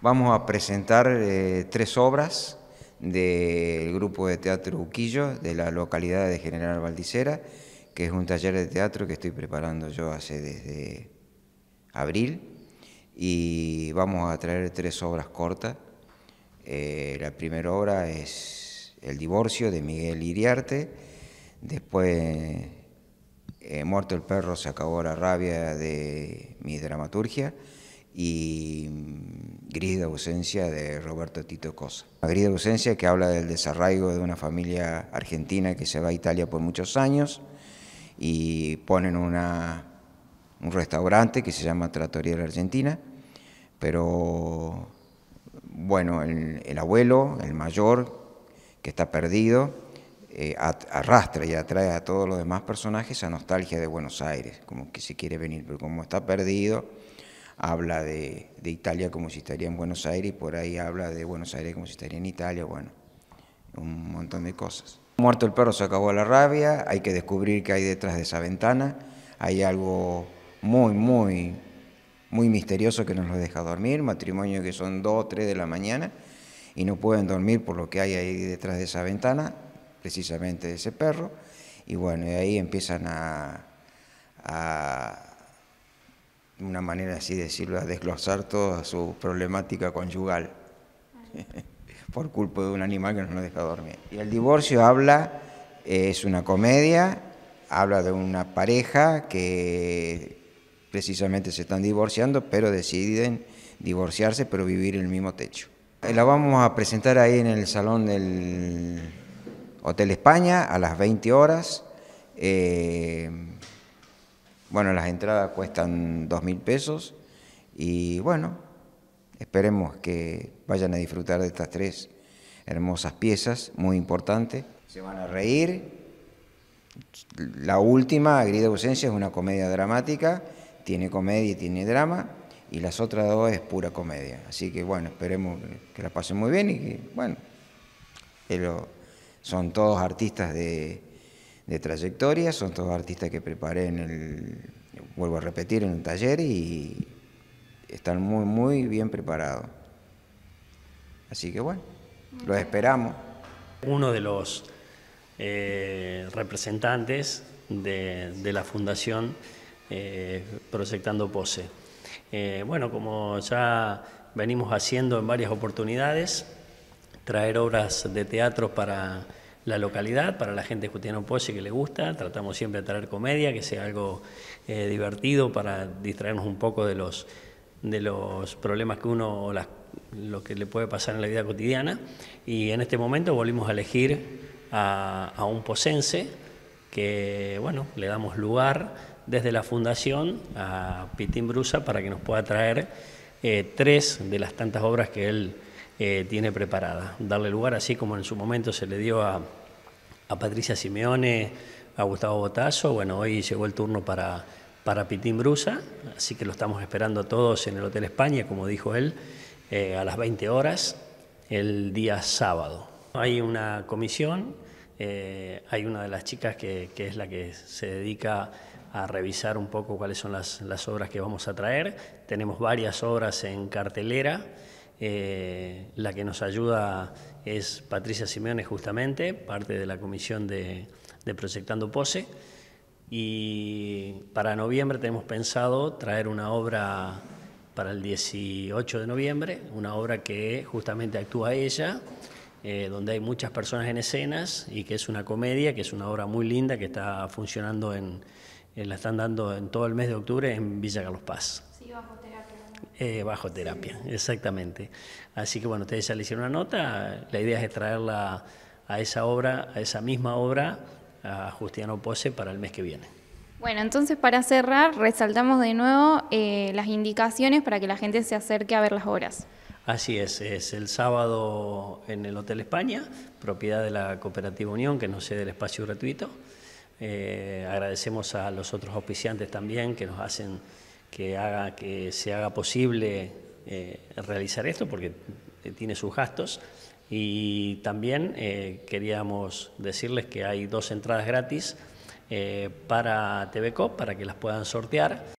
Vamos a presentar eh, tres obras del grupo de teatro Uquillo, de la localidad de General Valdicera, que es un taller de teatro que estoy preparando yo hace desde abril. Y vamos a traer tres obras cortas. Eh, la primera obra es El divorcio de Miguel Iriarte, después eh, Muerto el perro se acabó la rabia de mi dramaturgia y mm, Gris de ausencia de Roberto Tito Cosa. Gris de ausencia que habla del desarraigo de una familia argentina que se va a Italia por muchos años y ponen una, un restaurante que se llama Trattoria Argentina, pero bueno, el, abuelo, el mayor, que está perdido, eh, arrastra y atrae a todos los demás personajes a nostalgia de Buenos Aires, como que se quiere venir, pero como está perdido, habla de, Italia como si estaría en Buenos Aires y por ahí habla de Buenos Aires como si estaría en Italia, bueno, un montón de cosas. Muerto el perro se acabó la rabia, hay que descubrir qué hay detrás de esa ventana, hay algo muy, muy, muy misterioso que nos lo deja dormir, matrimonio que son dos o tres de la mañana y no pueden dormir por lo que hay ahí detrás de esa ventana, precisamente de ese perro, y bueno, y ahí empiezan a una manera así de decirlo, a desglosar toda su problemática conyugal por culpa de un animal que no nos deja dormir. Y el divorcio habla, eh, es una comedia, habla de una pareja que precisamente se están divorciando, pero deciden divorciarse, pero vivir en el mismo techo. Eh, la vamos a presentar ahí en el salón del Hotel España a las 20 horas. Eh, bueno, las entradas cuestan dos mil pesos y bueno, esperemos que vayan a disfrutar de estas tres hermosas piezas, muy importantes. Se van a reír. La última, Agrida Ausencia, es una comedia dramática, tiene comedia y tiene drama, y las otras dos es pura comedia. Así que bueno, esperemos que la pasen muy bien y que, bueno, son todos artistas de, de trayectoria, son todos artistas que preparé en el, vuelvo a repetir, en el taller y están muy, muy bien preparados. Así que bueno, los esperamos. Uno de los eh, representantes de, la Fundación eh, Proyectando Pose. Eh, bueno, como ya venimos haciendo en varias oportunidades, traer obras de teatro para la localidad, para la gente que tiene un que le gusta. Tratamos siempre de traer comedia, que sea algo eh, divertido para distraernos un poco de los, de los problemas que uno o las, lo que le puede pasar en la vida cotidiana. Y en este momento volvimos a elegir a, un posense que, bueno, le damos lugar desde la fundación a Pitín Brusa para que nos pueda traer eh, tres de las tantas obras que él eh, tiene preparadas Darle lugar así como en su momento se le dio a a Patricia Simeone, a Gustavo Botazo. Bueno, hoy llegó el turno para, para Pitín Brusa, así que lo estamos esperando todos en el Hotel España, como dijo él, eh, a las 20 horas el día sábado. Hay una comisión, eh, hay una de las chicas que, es la que se dedica a revisar un poco cuáles son las, las obras que vamos a traer. Tenemos varias obras en cartelera. Eh, la que nos ayuda es Patricia Simeones, justamente, parte de la comisión de, Proyectando Pose. Y para noviembre tenemos pensado traer una obra para el 18 de noviembre, una obra que justamente actúa ella, eh, donde hay muchas personas en escenas y que es una comedia, que es una obra muy linda que está funcionando en, eh, la están dando en todo el mes de octubre en Villa Carlos Paz. Sí, eh, bajo terapia, exactamente. Así que bueno, ustedes ya le hicieron una nota, la idea es traerla a esa obra, a esa misma obra, a Justiano Pose para el mes que viene. Bueno, entonces para cerrar, resaltamos de nuevo eh, las indicaciones para que la gente se acerque a ver las obras. Así es, es el sábado en el Hotel España, propiedad de la Cooperativa Unión, que nos cede el espacio gratuito. Eh, agradecemos a los otros auspiciantes también que nos hacen que haga que se haga posible eh, realizar esto, porque eh, tiene sus gastos. Y también eh, queríamos decirles que hay dos entradas gratis para TVCOP para que las puedan sortear.